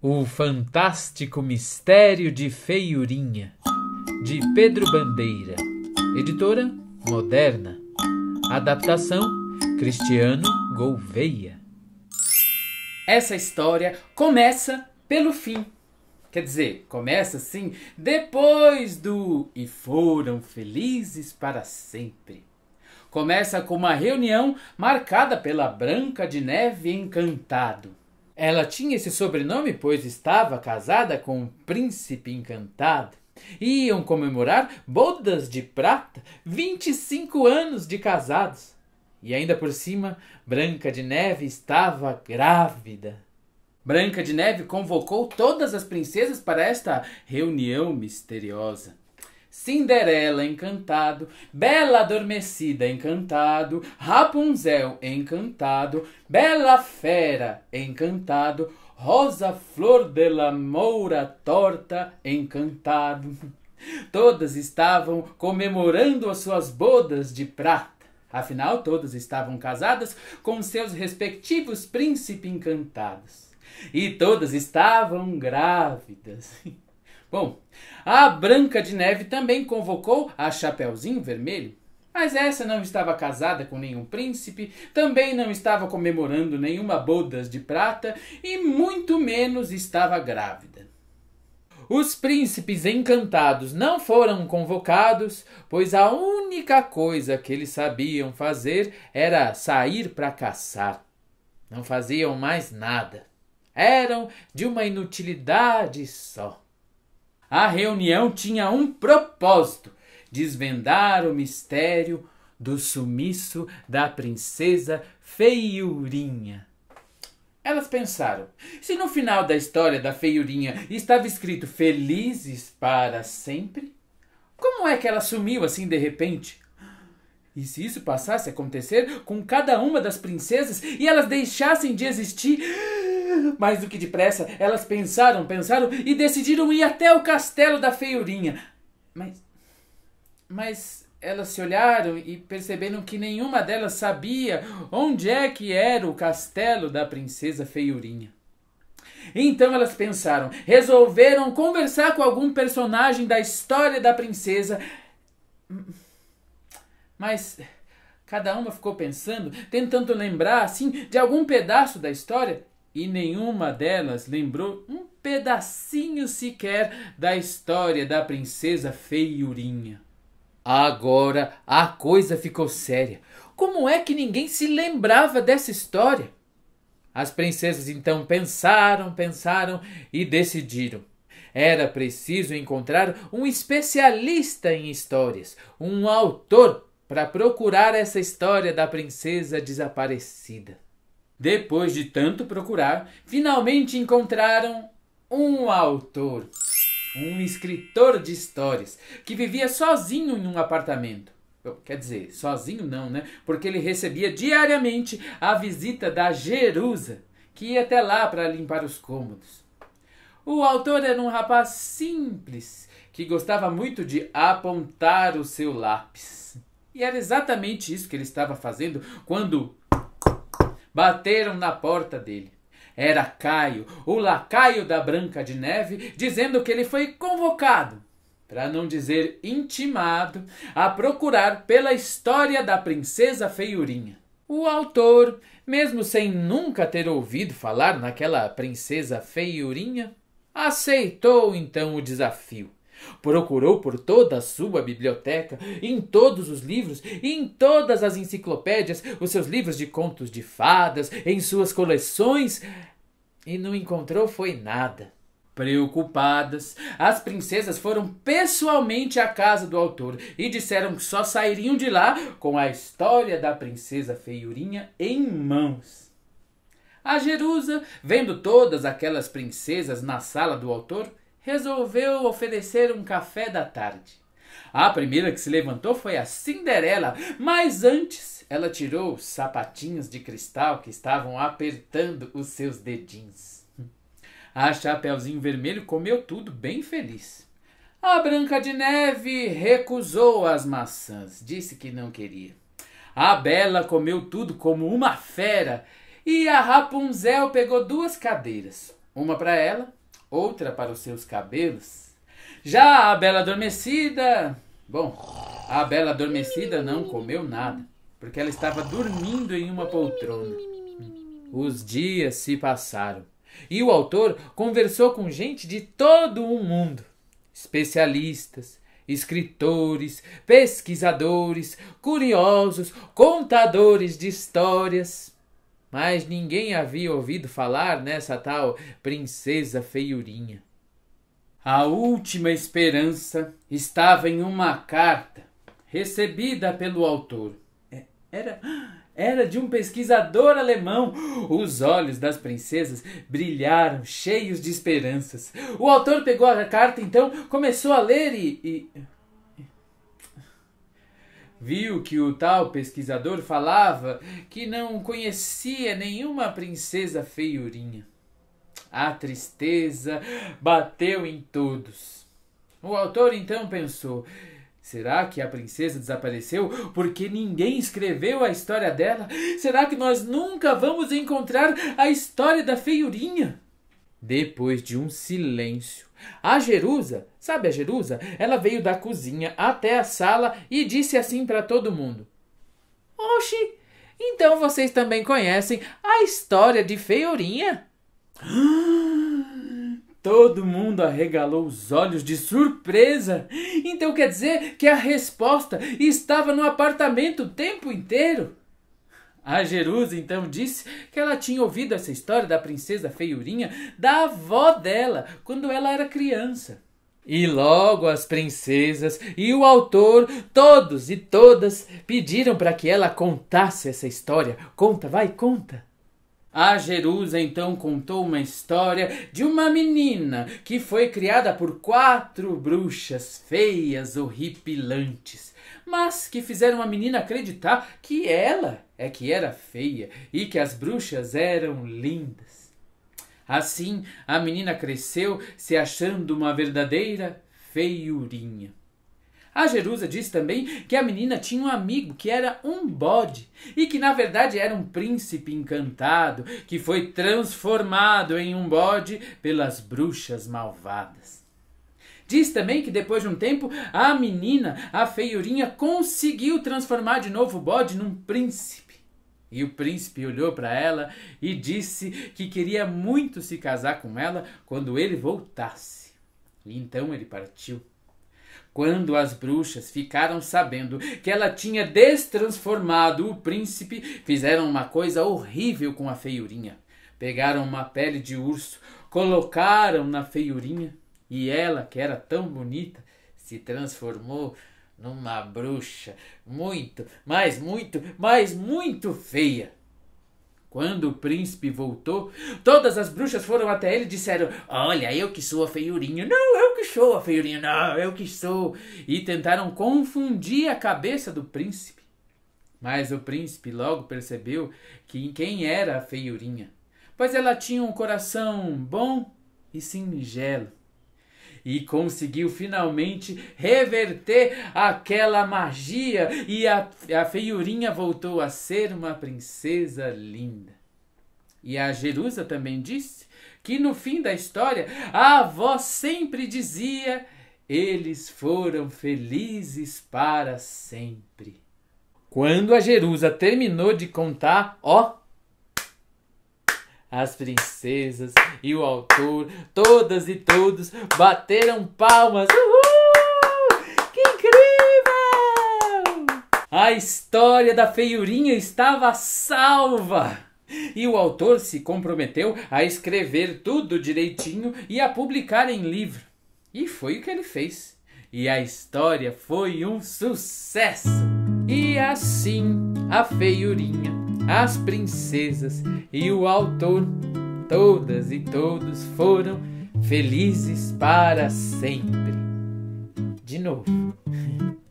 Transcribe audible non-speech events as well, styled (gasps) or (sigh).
O Fantástico Mistério de Feiurinha, de Pedro Bandeira, editora Moderna, adaptação Cristiano Gouveia. Essa história começa pelo fim. Quer dizer, começa assim, depois do e foram felizes para sempre. Começa com uma reunião marcada pela Branca de Neve Encantado ela tinha esse sobrenome pois estava casada com um príncipe encantado. Iam comemorar bodas de prata, 25 anos de casados. E ainda por cima, Branca de Neve estava grávida. Branca de Neve convocou todas as princesas para esta reunião misteriosa. Cinderela encantado, Bela adormecida encantado, Rapunzel encantado, Bela fera encantado, Rosa flor de la moura torta encantado. (laughs) Todas estavam comemorando as suas bodas de prata. Afinal, todas estavam casadas com seus respectivos príncipes encantados. E todas estavam grávidas. (laughs) Bom, a Branca de Neve também convocou a Chapeuzinho Vermelho, mas essa não estava casada com nenhum príncipe, também não estava comemorando nenhuma bodas de prata e muito menos estava grávida. Os príncipes encantados não foram convocados, pois a única coisa que eles sabiam fazer era sair para caçar. Não faziam mais nada. Eram de uma inutilidade só. A reunião tinha um propósito: desvendar o mistério do sumiço da princesa Feiurinha. Elas pensaram: se no final da história da Feiurinha estava escrito felizes para sempre, como é que ela sumiu assim de repente? E se isso passasse a acontecer com cada uma das princesas e elas deixassem de existir? (laughs) Mais do que depressa, elas pensaram, pensaram e decidiram ir até o castelo da feiurinha. Mas. Mas elas se olharam e perceberam que nenhuma delas sabia onde é que era o castelo da princesa feiurinha. Então elas pensaram, resolveram conversar com algum personagem da história da princesa. Mas cada uma ficou pensando, tentando lembrar assim de algum pedaço da história e nenhuma delas lembrou um pedacinho sequer da história da princesa feiurinha. Agora a coisa ficou séria. Como é que ninguém se lembrava dessa história? As princesas então pensaram, pensaram e decidiram. Era preciso encontrar um especialista em histórias, um autor, para procurar essa história da princesa desaparecida. Depois de tanto procurar, finalmente encontraram um autor, um escritor de histórias, que vivia sozinho em um apartamento. Quer dizer, sozinho não, né? Porque ele recebia diariamente a visita da Jerusa, que ia até lá para limpar os cômodos. O autor era um rapaz simples, que gostava muito de apontar o seu lápis. E era exatamente isso que ele estava fazendo quando Bateram na porta dele. Era Caio, o lacaio da Branca de Neve, dizendo que ele foi convocado, para não dizer intimado, a procurar pela história da Princesa Feiurinha. O autor, mesmo sem nunca ter ouvido falar naquela princesa feiurinha, aceitou então o desafio Procurou por toda a sua biblioteca, em todos os livros, em todas as enciclopédias, os seus livros de contos de fadas, em suas coleções, e não encontrou foi nada. Preocupadas, as princesas foram pessoalmente à casa do autor e disseram que só sairiam de lá com a história da princesa feiurinha em mãos. A Jerusa, vendo todas aquelas princesas na sala do autor, resolveu oferecer um café da tarde. A primeira que se levantou foi a Cinderela, mas antes ela tirou os sapatinhos de cristal que estavam apertando os seus dedinhos. A Chapeuzinho Vermelho comeu tudo bem feliz. A Branca de Neve recusou as maçãs, disse que não queria. A Bela comeu tudo como uma fera e a Rapunzel pegou duas cadeiras, uma para ela outra para os seus cabelos. Já a bela adormecida. Bom, a bela adormecida não comeu nada, porque ela estava dormindo em uma poltrona. Os dias se passaram e o autor conversou com gente de todo o mundo: especialistas, escritores, pesquisadores, curiosos, contadores de histórias mas ninguém havia ouvido falar nessa tal princesa feiurinha. A última esperança estava em uma carta recebida pelo autor. É, era, era de um pesquisador alemão. Os olhos das princesas brilharam, cheios de esperanças. O autor pegou a carta, então começou a ler e... e viu que o tal pesquisador falava que não conhecia nenhuma princesa feiurinha. A tristeza bateu em todos. O autor então pensou: será que a princesa desapareceu porque ninguém escreveu a história dela? Será que nós nunca vamos encontrar a história da feiurinha? Depois de um silêncio, a Jerusa, sabe a Jerusa? Ela veio da cozinha até a sala e disse assim para todo mundo: Oxi, então vocês também conhecem a história de Feiorinha? (gasps) Todo mundo arregalou os olhos de surpresa. Então quer dizer que a resposta estava no apartamento o tempo inteiro? A Jerusa então disse que ela tinha ouvido essa história da princesa feiurinha da avó dela, quando ela era criança. E logo as princesas e o autor, todos e todas, pediram para que ela contasse essa história. Conta, vai, conta. A Jerusa então contou uma história de uma menina que foi criada por quatro bruxas feias, horripilantes mas que fizeram a menina acreditar que ela é que era feia e que as bruxas eram lindas. Assim, a menina cresceu se achando uma verdadeira feiurinha. A Jerusa diz também que a menina tinha um amigo que era um bode e que na verdade era um príncipe encantado que foi transformado em um bode pelas bruxas malvadas. Diz também que depois de um tempo, a menina, a feiurinha, conseguiu transformar de novo o bode num príncipe. E o príncipe olhou para ela e disse que queria muito se casar com ela quando ele voltasse. E então ele partiu. Quando as bruxas ficaram sabendo que ela tinha destransformado o príncipe, fizeram uma coisa horrível com a feiurinha. Pegaram uma pele de urso, colocaram na feiurinha e ela, que era tão bonita, se transformou numa bruxa muito, mas muito, mas muito feia. Quando o príncipe voltou, todas as bruxas foram até ele e disseram: Olha, eu que sou a feiurinha. Não, eu que sou a feiurinha. Não, eu que sou. E tentaram confundir a cabeça do príncipe. Mas o príncipe logo percebeu que quem era a feiurinha. Pois ela tinha um coração bom e singelo e conseguiu finalmente reverter aquela magia e a, a feiurinha voltou a ser uma princesa linda. E a Jerusa também disse que no fim da história a avó sempre dizia: eles foram felizes para sempre. Quando a Jerusa terminou de contar, ó, as princesas e o autor, todas e todos bateram palmas. Uhul! Que incrível! A história da feiurinha estava salva! E o autor se comprometeu a escrever tudo direitinho e a publicar em livro. E foi o que ele fez. E a história foi um sucesso! E assim a feiurinha as princesas e o autor, todas e todos foram felizes para sempre. De novo. (laughs)